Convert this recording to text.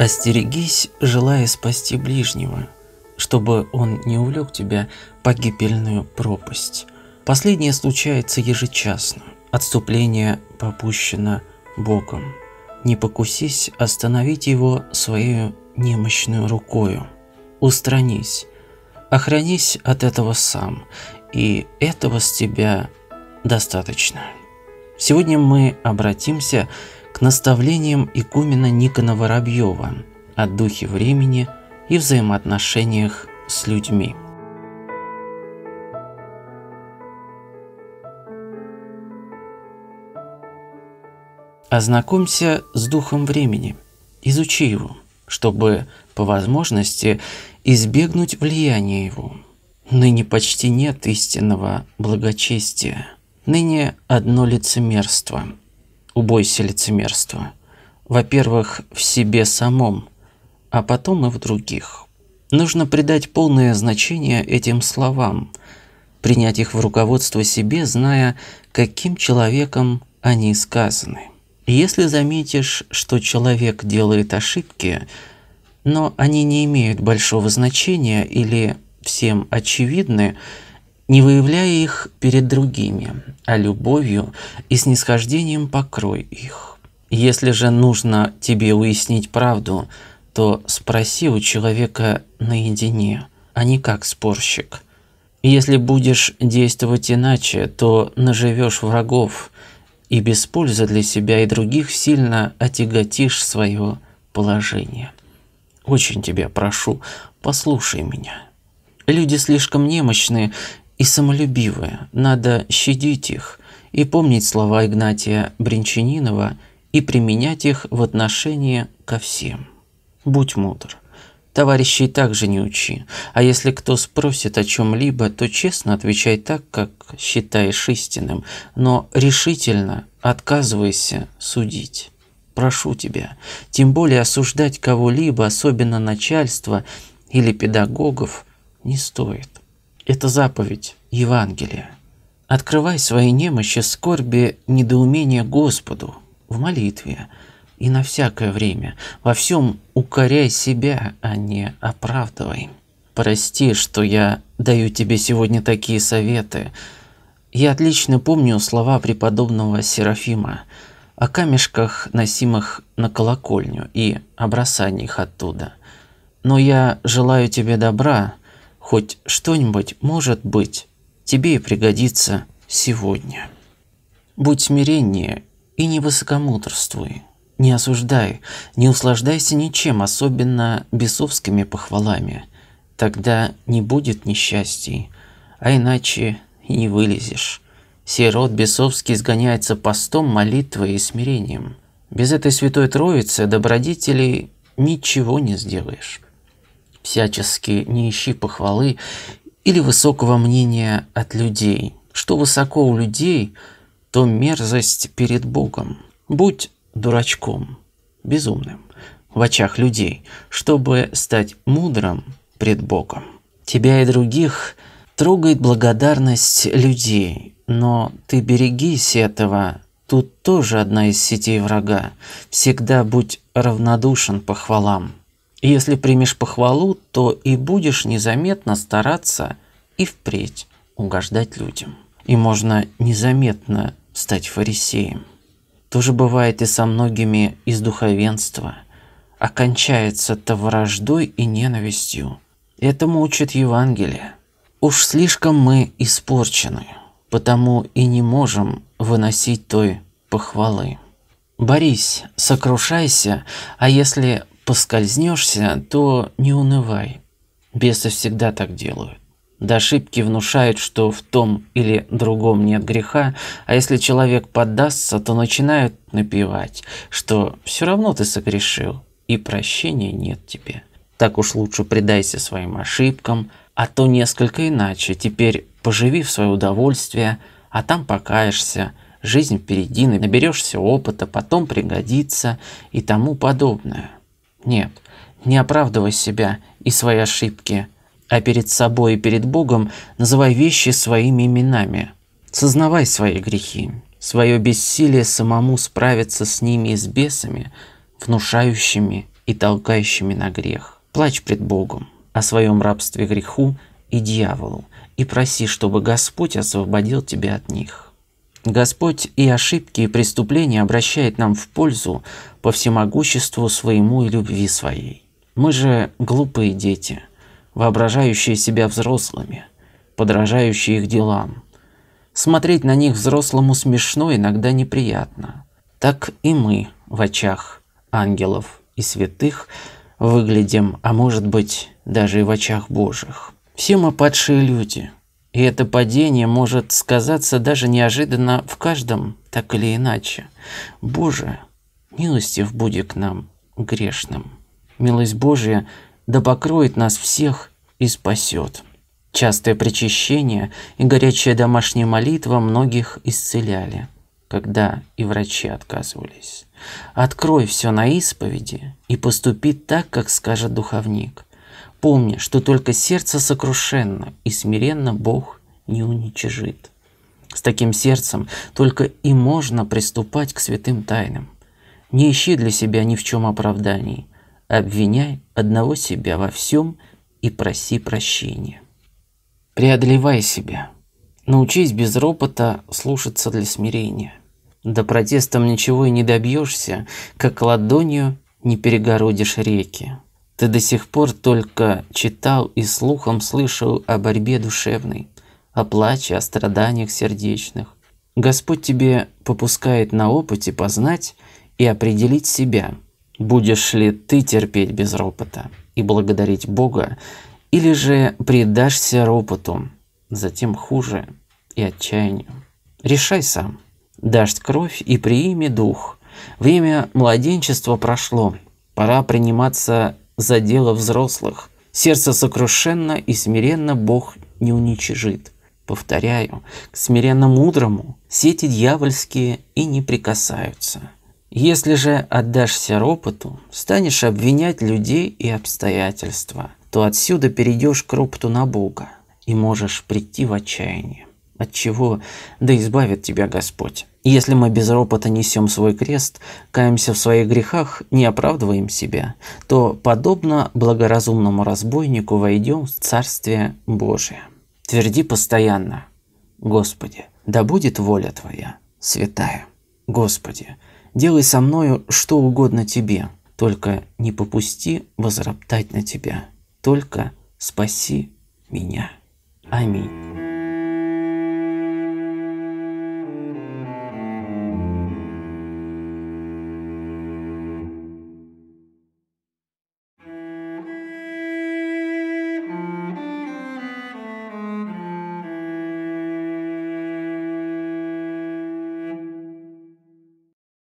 Остерегись, желая спасти ближнего, чтобы он не увлек тебя по гибельную пропасть. Последнее случается ежечасно. Отступление попущено Богом. Не покусись остановить его своей немощной рукою. Устранись, охранись от этого сам, и этого с тебя достаточно. Сегодня мы обратимся к к наставлениям игумена Никона Воробьева о духе времени и взаимоотношениях с людьми. Ознакомься с духом времени, изучи его, чтобы, по возможности, избегнуть влияния его. Ныне почти нет истинного благочестия, ныне одно лицемерство – Убойся лицемерства. Во-первых, в себе самом, а потом и в других. Нужно придать полное значение этим словам, принять их в руководство себе, зная, каким человеком они сказаны. Если заметишь, что человек делает ошибки, но они не имеют большого значения или всем очевидны, не выявляя их перед другими, а любовью и снисхождением покрой их. Если же нужно тебе уяснить правду, то спроси у человека наедине, а не как спорщик. Если будешь действовать иначе, то наживешь врагов и без пользы для себя и других сильно отяготишь свое положение. Очень тебя прошу, послушай меня. Люди слишком немощны и самолюбивые надо щадить их и помнить слова Игнатия Бринчанинова и применять их в отношении ко всем. Будь мудр. Товарищей также не учи, а если кто спросит о чем-либо, то честно отвечай так, как считаешь истинным, но решительно отказывайся судить. Прошу тебя, тем более осуждать кого-либо, особенно начальство или педагогов, не стоит. Это заповедь Евангелия. Открывай свои немощи, скорби, недоумение Господу в молитве и на всякое время. Во всем укоряй себя, а не оправдывай. Прости, что я даю тебе сегодня такие советы. Я отлично помню слова преподобного Серафима о камешках, носимых на колокольню и о бросании их оттуда. Но я желаю тебе добра, Хоть что-нибудь, может быть, тебе и пригодится сегодня. Будь смиреннее и не высокомудрствуй. Не осуждай, не услаждайся ничем, особенно бесовскими похвалами. Тогда не будет несчастий, а иначе и не вылезешь. Сей род бесовский изгоняется постом, молитвой и смирением. Без этой святой троицы добродетелей ничего не сделаешь всячески не ищи похвалы или высокого мнения от людей. Что высоко у людей, то мерзость перед Богом. Будь дурачком, безумным в очах людей, чтобы стать мудрым пред Богом. Тебя и других трогает благодарность людей, но ты берегись этого. Тут тоже одна из сетей врага. Всегда будь равнодушен похвалам если примешь похвалу, то и будешь незаметно стараться и впредь угождать людям. И можно незаметно стать фарисеем. То же бывает и со многими из духовенства. Окончается-то враждой и ненавистью. Этому учит Евангелие. Уж слишком мы испорчены, потому и не можем выносить той похвалы. Борись, сокрушайся, а если поскользнешься, то не унывай. Бесы всегда так делают. До ошибки внушают, что в том или другом нет греха, а если человек поддастся, то начинают напевать, что все равно ты согрешил, и прощения нет тебе. Так уж лучше предайся своим ошибкам, а то несколько иначе. Теперь поживи в свое удовольствие, а там покаешься, жизнь впереди, наберешься опыта, потом пригодится и тому подобное. Нет, не оправдывай себя и свои ошибки, а перед собой и перед Богом называй вещи своими именами. Сознавай свои грехи, свое бессилие самому справиться с ними и с бесами, внушающими и толкающими на грех. Плачь пред Богом о своем рабстве греху и дьяволу и проси, чтобы Господь освободил тебя от них. Господь и ошибки, и преступления обращает нам в пользу по всемогуществу своему и любви своей. Мы же глупые дети, воображающие себя взрослыми, подражающие их делам. Смотреть на них взрослому смешно, иногда неприятно. Так и мы в очах ангелов и святых выглядим, а может быть, даже и в очах Божьих. Все мы падшие люди – и это падение может сказаться даже неожиданно в каждом, так или иначе. Боже, милостив буди к нам, грешным. Милость Божия да покроет нас всех и спасет. Частое причащение и горячая домашняя молитва многих исцеляли, когда и врачи отказывались. Открой все на исповеди и поступи так, как скажет духовник – Помни, что только сердце сокрушенно и смиренно Бог не уничижит. С таким сердцем только и можно приступать к святым тайнам. Не ищи для себя ни в чем оправданий, а обвиняй одного себя во всем и проси прощения. Преодолевай себя. Научись без ропота слушаться для смирения. До протестом ничего и не добьешься, как ладонью не перегородишь реки. Ты до сих пор только читал и слухом слышал о борьбе душевной, о плаче, о страданиях сердечных. Господь тебе попускает на опыте познать и определить себя, будешь ли ты терпеть без ропота и благодарить Бога, или же предашься ропоту, затем хуже и отчаянию. Решай сам. Дашь кровь и приими дух. Время младенчества прошло. Пора приниматься за дело взрослых. Сердце сокрушенно и смиренно Бог не уничижит. Повторяю, к смиренно мудрому сети дьявольские и не прикасаются. Если же отдашься ропоту, станешь обвинять людей и обстоятельства, то отсюда перейдешь к ропоту на Бога и можешь прийти в отчаяние. От чего да избавит тебя Господь если мы без ропота несем свой крест, каемся в своих грехах, не оправдываем себя, то, подобно благоразумному разбойнику, войдем в Царствие Божие. Тверди постоянно, Господи, да будет воля Твоя, святая. Господи, делай со мною что угодно Тебе, только не попусти возроптать на Тебя, только спаси меня. Аминь.